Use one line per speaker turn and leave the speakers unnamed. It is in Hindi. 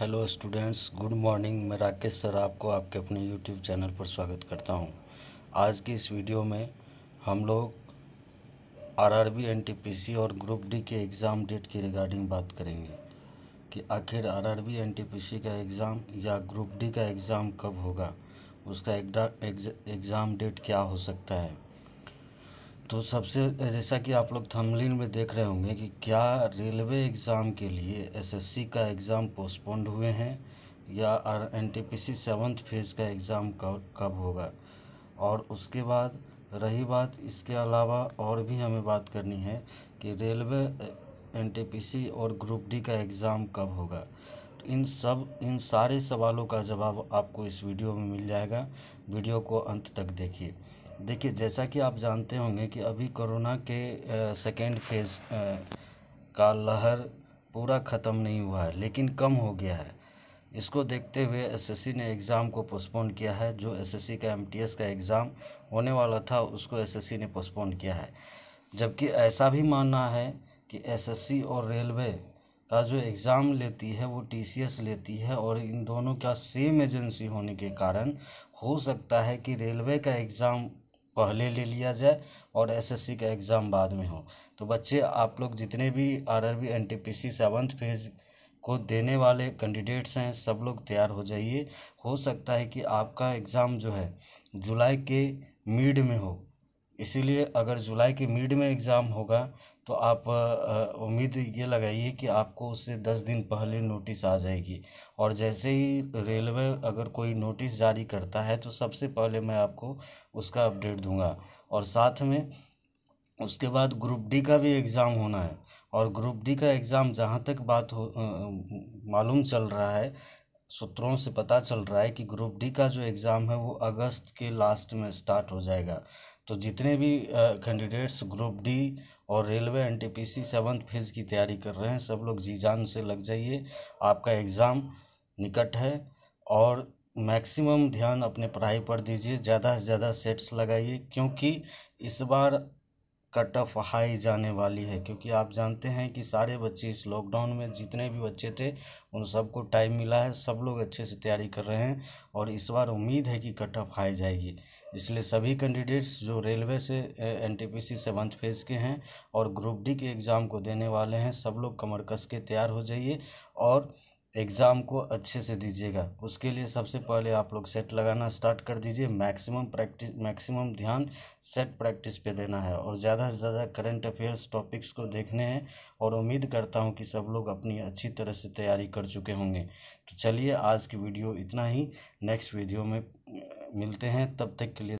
हेलो स्टूडेंट्स गुड मॉर्निंग मैं राकेश सर आपको आपके अपने यूट्यूब चैनल पर स्वागत करता हूं आज की इस वीडियो में हम लोग आरआरबी एनटीपीसी और ग्रुप डी के एग्ज़ाम डेट की रिगार्डिंग बात करेंगे कि आखिर आरआरबी एनटीपीसी का एग्ज़ाम या ग्रुप डी का एग्ज़ाम कब होगा उसका एग्ज़ाम डेट क्या हो सकता है तो सबसे जैसा कि आप लोग थमलिन में देख रहे होंगे कि क्या रेलवे एग्ज़ाम के लिए एसएससी का एग्ज़ाम पोस्टपोन्ड हुए हैं या N T P C seventh phase का एग्ज़ाम कब कब होगा और उसके बाद रही बात इसके अलावा और भी हमें बात करनी है कि railway N T P C और ग्रुप डी का एग्ज़ाम कब होगा तो इन सब इन सारे सवालों का जवाब आपको इस वीडियो में मिल जाएगा वीडियो को अंत तक देखिए देखिए जैसा कि आप जानते होंगे कि अभी कोरोना के सेकेंड फेज़ का लहर पूरा ख़त्म नहीं हुआ है लेकिन कम हो गया है इसको देखते हुए एसएससी ने एग्ज़ाम को पोस्टपोन किया है जो एसएससी का एमटीएस का एग्ज़ाम होने वाला था उसको एसएससी ने पोस्टपोन किया है जबकि ऐसा भी मानना है कि एसएससी और रेलवे का जो एग्ज़ाम लेती है वो टीसीएस लेती है और इन दोनों का सेम एजेंसी होने के कारण हो सकता है कि रेलवे का एग्ज़ाम पहले ले लिया जाए और एसएससी का एग्ज़ाम बाद में हो तो बच्चे आप लोग जितने भी आरआरबी एनटीपीसी सेवन्थ फेज़ को देने वाले कैंडिडेट्स हैं सब लोग तैयार हो जाइए हो सकता है कि आपका एग्ज़ाम जो है जुलाई के मिड में हो इसीलिए अगर जुलाई के मिड में एग्ज़ाम होगा तो आप उम्मीद ये लगाइए कि आपको उससे दस दिन पहले नोटिस आ जाएगी और जैसे ही रेलवे अगर कोई नोटिस जारी करता है तो सबसे पहले मैं आपको उसका अपडेट दूंगा और साथ में उसके बाद ग्रुप डी का भी एग्ज़ाम होना है और ग्रुप डी का एग्ज़ाम जहाँ तक बात हो मालूम चल रहा है सूत्रों से पता चल रहा है कि ग्रुप डी का जो एग्ज़ाम है वो अगस्त के लास्ट में स्टार्ट हो जाएगा तो जितने भी कैंडिडेट्स ग्रुप डी और railway N T P C seventh phase की तैयारी कर रहे हैं सब लोग जी जान से लग जाइए आपका एग्ज़ाम निकट है और मैक्सिमम ध्यान अपने पढ़ाई पर दीजिए ज़्यादा से ज़्यादा सेट्स लगाइए क्योंकि इस बार कट ऑफ हाई जाने वाली है क्योंकि आप जानते हैं कि सारे बच्चे इस लॉकडाउन में जितने भी बच्चे थे उन सबको टाइम मिला है सब लोग अच्छे से तैयारी कर रहे हैं और इस बार उम्मीद है कि कट ऑफ हाई जाएगी इसलिए सभी कैंडिडेट्स जो रेलवे से N T P C phase के हैं और ग्रुप डी के एग्ज़ाम को देने वाले हैं सब लोग कमर कस के तैयार हो जाइए और एग्ज़ाम को अच्छे से दीजिएगा उसके लिए सबसे पहले आप लोग सेट लगाना स्टार्ट कर दीजिए मैक्सिमम प्रैक्टिस मैक्सिमम ध्यान सेट प्रैक्टिस पे देना है और ज़्यादा से ज़्यादा करंट अफेयर्स टॉपिक्स को देखने हैं और उम्मीद करता हूँ कि सब लोग अपनी अच्छी तरह से तैयारी कर चुके होंगे तो चलिए आज की वीडियो इतना ही नेक्स्ट वीडियो में मिलते हैं तब तक के लिए